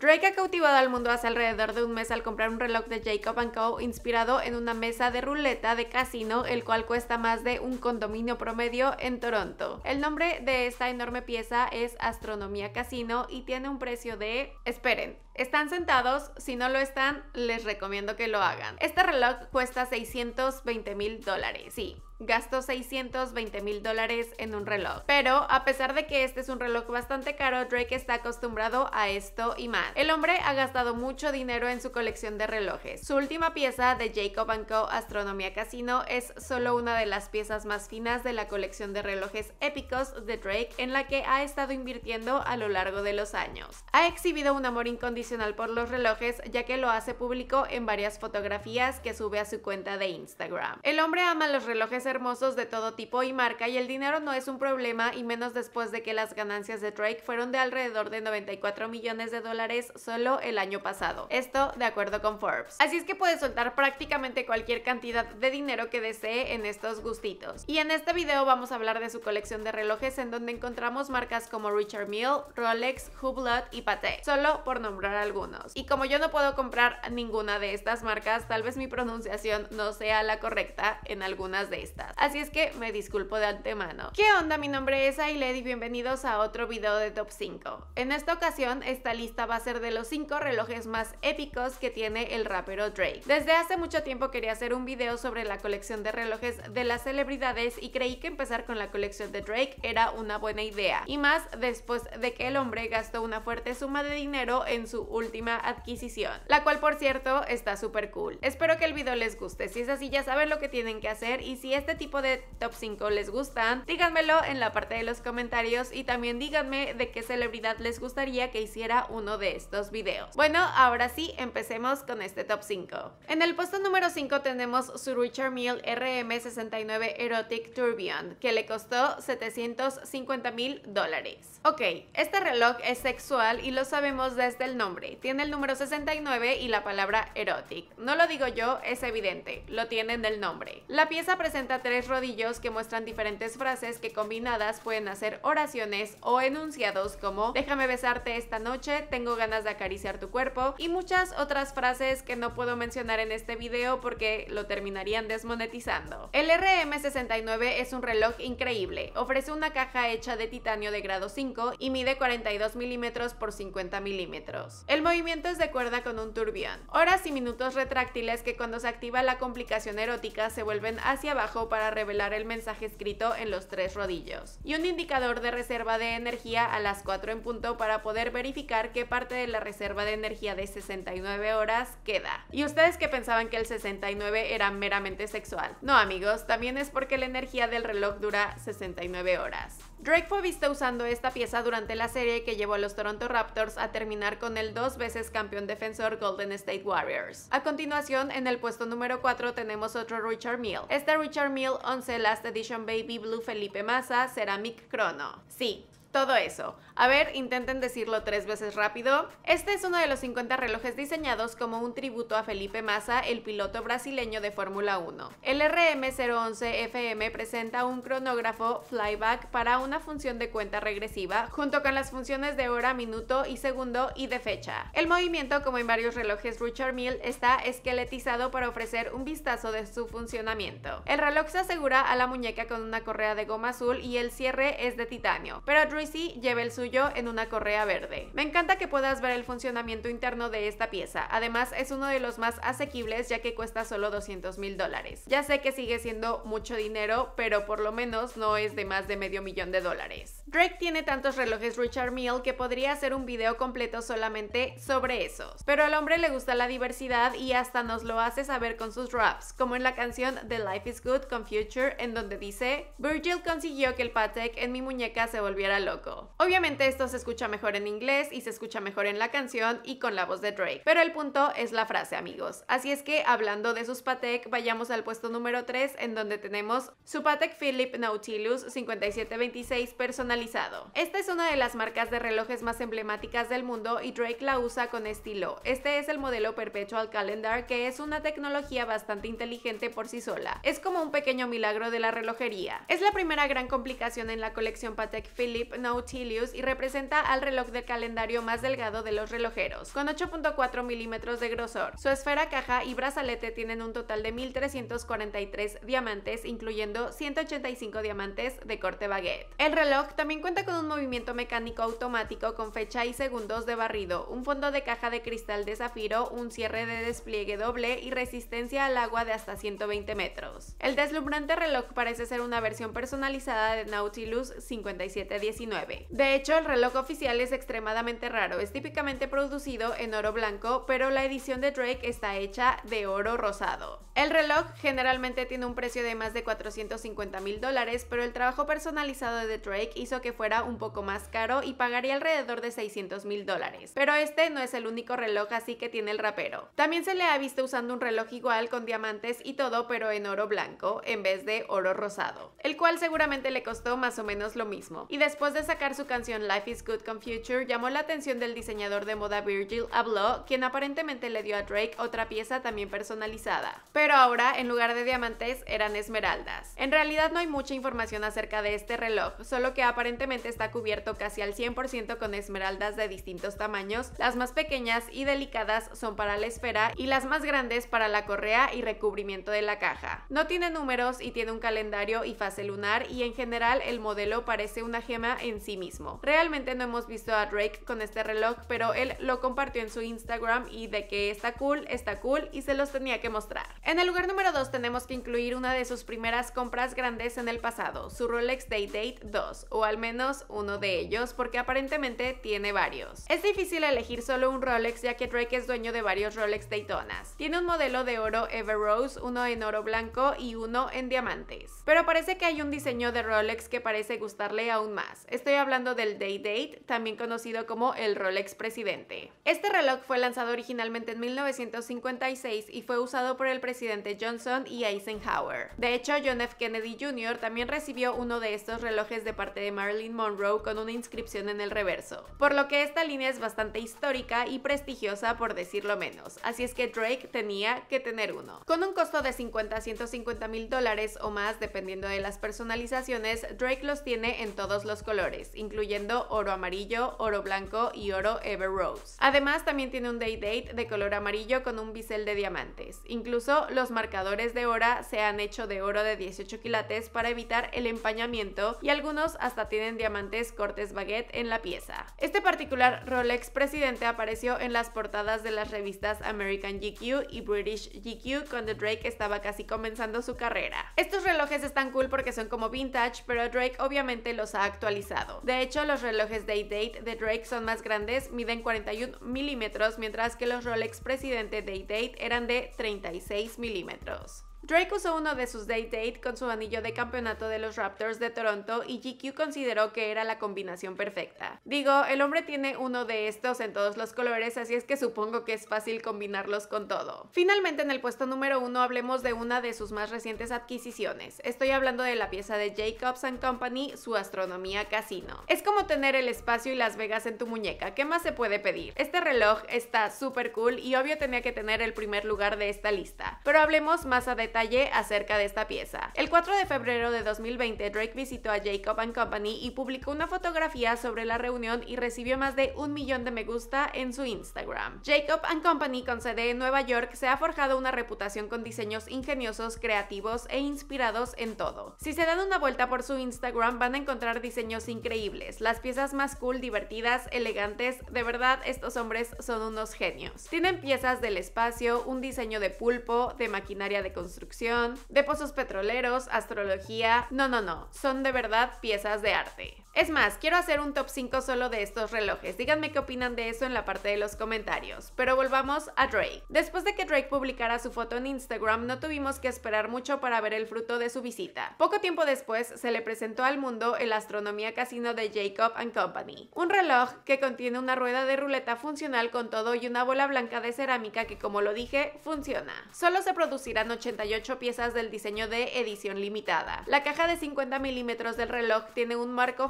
Drake ha cautivado al mundo hace alrededor de un mes al comprar un reloj de Jacob Co. inspirado en una mesa de ruleta de casino, el cual cuesta más de un condominio promedio en Toronto. El nombre de esta enorme pieza es Astronomía Casino y tiene un precio de... Esperen, ¿Están sentados? Si no lo están, les recomiendo que lo hagan. Este reloj cuesta 620 mil dólares. Sí, gasto 620 mil dólares en un reloj. Pero a pesar de que este es un reloj bastante caro, Drake está acostumbrado a esto y más. El hombre ha gastado mucho dinero en su colección de relojes. Su última pieza de Jacob Co. Astronomía Casino es solo una de las piezas más finas de la colección de relojes épicos de Drake en la que ha estado invirtiendo a lo largo de los años. Ha exhibido un amor incondicional por los relojes, ya que lo hace público en varias fotografías que sube a su cuenta de Instagram. El hombre ama los relojes hermosos de todo tipo y marca y el dinero no es un problema y menos después de que las ganancias de Drake fueron de alrededor de 94 millones de dólares solo el año pasado. Esto de acuerdo con Forbes. Así es que puede soltar prácticamente cualquier cantidad de dinero que desee en estos gustitos. Y en este video vamos a hablar de su colección de relojes en donde encontramos marcas como Richard Mille, Rolex, Hublot y Patek, solo por nombrar algunos. Y como yo no puedo comprar ninguna de estas marcas, tal vez mi pronunciación no sea la correcta en algunas de estas así es que me disculpo de antemano. ¿Qué onda? Mi nombre es Ailed y bienvenidos a otro video de Top 5. En esta ocasión, esta lista va a ser de los 5 relojes más épicos que tiene el rapero Drake. Desde hace mucho tiempo quería hacer un video sobre la colección de relojes de las celebridades y creí que empezar con la colección de Drake era una buena idea, y más después de que el hombre gastó una fuerte suma de dinero en su última adquisición, la cual por cierto está súper cool. Espero que el video les guste, si es así ya saben lo que tienen que hacer y si este tipo de top 5 les gustan? Díganmelo en la parte de los comentarios y también díganme de qué celebridad les gustaría que hiciera uno de estos videos. Bueno, ahora sí, empecemos con este top 5. En el puesto número 5 tenemos su Richard Mille RM69 Erotic Turbion, que le costó 750 mil dólares. Ok, este reloj es sexual y lo sabemos desde el nombre. Tiene el número 69 y la palabra erotic. No lo digo yo, es evidente, lo tienen del nombre. La pieza presenta tres rodillos que muestran diferentes frases que combinadas pueden hacer oraciones o enunciados como déjame besarte esta noche, tengo ganas de acariciar tu cuerpo y muchas otras frases que no puedo mencionar en este video porque lo terminarían desmonetizando. El RM69 es un reloj increíble, ofrece una caja hecha de titanio de grado 5 y mide 42 milímetros por 50 milímetros. El movimiento es de cuerda con un turbión. Horas y minutos retráctiles que cuando se activa la complicación erótica se vuelven hacia abajo para revelar el mensaje escrito en los tres rodillos, y un indicador de reserva de energía a las 4 en punto para poder verificar qué parte de la reserva de energía de 69 horas queda. Y ustedes que pensaban que el 69 era meramente sexual. No amigos, también es porque la energía del reloj dura 69 horas. Drake fue visto usando esta pieza durante la serie que llevó a los Toronto Raptors a terminar con el dos veces campeón defensor Golden State Warriors. A continuación, en el puesto número 4 tenemos otro Richard Mille. Este Richard Mille 11 Last Edition Baby Blue Felipe Massa Ceramic Chrono. Sí, todo eso. A ver, intenten decirlo tres veces rápido. Este es uno de los 50 relojes diseñados como un tributo a Felipe Massa, el piloto brasileño de Fórmula 1. El RM011FM presenta un cronógrafo flyback para una función de cuenta regresiva, junto con las funciones de hora, minuto y segundo y de fecha. El movimiento, como en varios relojes Richard Mille, está esqueletizado para ofrecer un vistazo de su funcionamiento. El reloj se asegura a la muñeca con una correa de goma azul y el cierre es de titanio, pero sí, lleva el suyo en una correa verde. Me encanta que puedas ver el funcionamiento interno de esta pieza, además es uno de los más asequibles ya que cuesta solo 200 mil dólares. Ya sé que sigue siendo mucho dinero, pero por lo menos no es de más de medio millón de dólares. Drake tiene tantos relojes Richard Mille que podría hacer un video completo solamente sobre esos, pero al hombre le gusta la diversidad y hasta nos lo hace saber con sus raps, como en la canción The Life is Good con Future en donde dice Virgil consiguió que el Patek en mi muñeca se volviera loco Obviamente esto se escucha mejor en inglés y se escucha mejor en la canción y con la voz de Drake, pero el punto es la frase amigos. Así es que hablando de sus Patek, vayamos al puesto número 3 en donde tenemos su Patek Philip Nautilus 5726 personalizado. Esta es una de las marcas de relojes más emblemáticas del mundo y Drake la usa con estilo. Este es el modelo Perpetual Calendar que es una tecnología bastante inteligente por sí sola. Es como un pequeño milagro de la relojería. Es la primera gran complicación en la colección Patek Philippe. Nautilus y representa al reloj del calendario más delgado de los relojeros, con 8.4 milímetros de grosor. Su esfera caja y brazalete tienen un total de 1.343 diamantes, incluyendo 185 diamantes de corte baguette. El reloj también cuenta con un movimiento mecánico automático con fecha y segundos de barrido, un fondo de caja de cristal de zafiro, un cierre de despliegue doble y resistencia al agua de hasta 120 metros. El deslumbrante reloj parece ser una versión personalizada de Nautilus 5719 de hecho, el reloj oficial es extremadamente raro, es típicamente producido en oro blanco, pero la edición de Drake está hecha de oro rosado. El reloj generalmente tiene un precio de más de 450 mil dólares, pero el trabajo personalizado de Drake hizo que fuera un poco más caro y pagaría alrededor de 600 mil dólares. Pero este no es el único reloj así que tiene el rapero. También se le ha visto usando un reloj igual con diamantes y todo, pero en oro blanco en vez de oro rosado, el cual seguramente le costó más o menos lo mismo. Y después de sacar su canción Life is Good con Future, llamó la atención del diseñador de moda Virgil Abloh, quien aparentemente le dio a Drake otra pieza también personalizada. Pero ahora, en lugar de diamantes, eran esmeraldas. En realidad no hay mucha información acerca de este reloj, solo que aparentemente está cubierto casi al 100% con esmeraldas de distintos tamaños, las más pequeñas y delicadas son para la esfera y las más grandes para la correa y recubrimiento de la caja. No tiene números y tiene un calendario y fase lunar y en general el modelo parece una gema en en sí mismo. Realmente no hemos visto a Drake con este reloj, pero él lo compartió en su Instagram y de que está cool, está cool y se los tenía que mostrar. En el lugar número 2 tenemos que incluir una de sus primeras compras grandes en el pasado, su Rolex Day-Date 2, o al menos uno de ellos, porque aparentemente tiene varios. Es difícil elegir solo un Rolex ya que Drake es dueño de varios Rolex Daytonas. Tiene un modelo de oro Everose, uno en oro blanco y uno en diamantes. Pero parece que hay un diseño de Rolex que parece gustarle aún más. Estoy hablando del Day Date, también conocido como el Rolex Presidente. Este reloj fue lanzado originalmente en 1956 y fue usado por el presidente Johnson y Eisenhower. De hecho, John F. Kennedy Jr. también recibió uno de estos relojes de parte de Marilyn Monroe con una inscripción en el reverso, por lo que esta línea es bastante histórica y prestigiosa por decirlo menos, así es que Drake tenía que tener uno. Con un costo de 50 a 150 mil dólares o más dependiendo de las personalizaciones, Drake los tiene en todos los colores incluyendo oro amarillo, oro blanco y oro Ever Rose. Además, también tiene un Day Date de color amarillo con un bisel de diamantes. Incluso los marcadores de hora se han hecho de oro de 18 quilates para evitar el empañamiento y algunos hasta tienen diamantes cortes baguette en la pieza. Este particular Rolex Presidente apareció en las portadas de las revistas American GQ y British GQ cuando Drake estaba casi comenzando su carrera. Estos relojes están cool porque son como vintage, pero Drake obviamente los ha actualizado de hecho, los relojes Day Date de Drake son más grandes, miden 41 milímetros, mientras que los Rolex Presidente Day Date eran de 36 milímetros. Drake usó uno de sus day Date con su anillo de campeonato de los Raptors de Toronto y GQ consideró que era la combinación perfecta. Digo, el hombre tiene uno de estos en todos los colores, así es que supongo que es fácil combinarlos con todo. Finalmente, en el puesto número uno hablemos de una de sus más recientes adquisiciones. Estoy hablando de la pieza de Jacobs Company, su Astronomía Casino. Es como tener el espacio y Las Vegas en tu muñeca, ¿qué más se puede pedir? Este reloj está súper cool y obvio tenía que tener el primer lugar de esta lista, pero hablemos más a detalle acerca de esta pieza. El 4 de febrero de 2020, Drake visitó a Jacob Company y publicó una fotografía sobre la reunión y recibió más de un millón de me gusta en su Instagram. Jacob Company, con sede en Nueva York, se ha forjado una reputación con diseños ingeniosos, creativos e inspirados en todo. Si se dan una vuelta por su Instagram, van a encontrar diseños increíbles, las piezas más cool, divertidas, elegantes, de verdad estos hombres son unos genios. Tienen piezas del espacio, un diseño de pulpo, de maquinaria de construcción, de pozos petroleros, astrología. No, no, no, son de verdad piezas de arte. Es más, quiero hacer un top 5 solo de estos relojes. Díganme qué opinan de eso en la parte de los comentarios. Pero volvamos a Drake. Después de que Drake publicara su foto en Instagram, no tuvimos que esperar mucho para ver el fruto de su visita. Poco tiempo después, se le presentó al mundo el Astronomía Casino de Jacob Company. Un reloj que contiene una rueda de ruleta funcional con todo y una bola blanca de cerámica que, como lo dije, funciona. Solo se producirán 88 piezas del diseño de edición limitada. La caja de 50 milímetros del reloj tiene un marco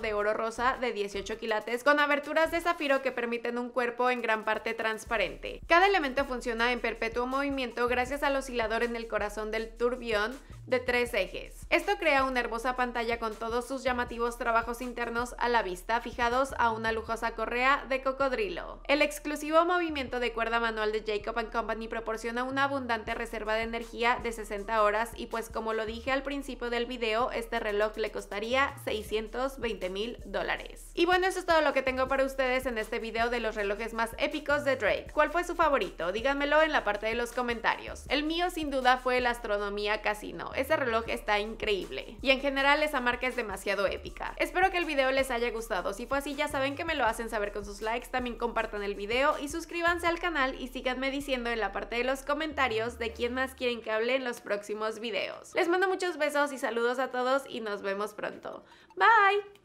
de oro rosa de 18 quilates con aberturas de zafiro que permiten un cuerpo en gran parte transparente. Cada elemento funciona en perpetuo movimiento gracias al oscilador en el corazón del turbión de tres ejes. Esto crea una hermosa pantalla con todos sus llamativos trabajos internos a la vista fijados a una lujosa correa de cocodrilo. El exclusivo movimiento de cuerda manual de Jacob Company proporciona una abundante reserva de energía de 60 horas y pues como lo dije al principio del video, este reloj le costaría 620 mil dólares. Y bueno, eso es todo lo que tengo para ustedes en este video de los relojes más épicos de Drake. ¿Cuál fue su favorito? Díganmelo en la parte de los comentarios. El mío sin duda fue el Astronomía Casino ese reloj está increíble. Y en general esa marca es demasiado épica. Espero que el video les haya gustado, si fue así ya saben que me lo hacen saber con sus likes, también compartan el video y suscríbanse al canal y síganme diciendo en la parte de los comentarios de quién más quieren que hable en los próximos videos. Les mando muchos besos y saludos a todos y nos vemos pronto. Bye!